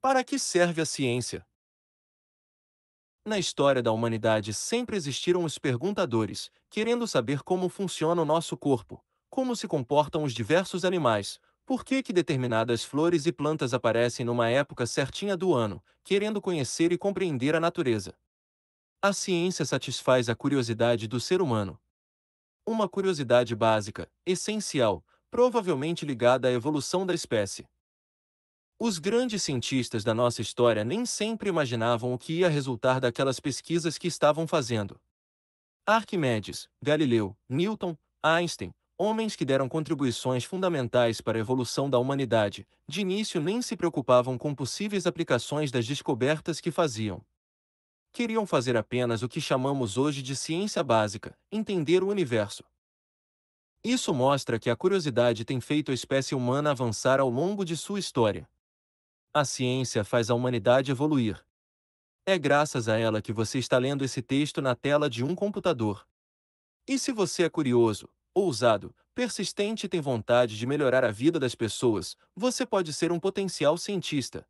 Para que serve a ciência? Na história da humanidade sempre existiram os perguntadores, querendo saber como funciona o nosso corpo, como se comportam os diversos animais, por que, que determinadas flores e plantas aparecem numa época certinha do ano, querendo conhecer e compreender a natureza. A ciência satisfaz a curiosidade do ser humano. Uma curiosidade básica, essencial, provavelmente ligada à evolução da espécie. Os grandes cientistas da nossa história nem sempre imaginavam o que ia resultar daquelas pesquisas que estavam fazendo. Arquimedes, Galileu, Newton, Einstein, homens que deram contribuições fundamentais para a evolução da humanidade, de início nem se preocupavam com possíveis aplicações das descobertas que faziam. Queriam fazer apenas o que chamamos hoje de ciência básica, entender o universo. Isso mostra que a curiosidade tem feito a espécie humana avançar ao longo de sua história. A ciência faz a humanidade evoluir. É graças a ela que você está lendo esse texto na tela de um computador. E se você é curioso, ousado, persistente e tem vontade de melhorar a vida das pessoas, você pode ser um potencial cientista.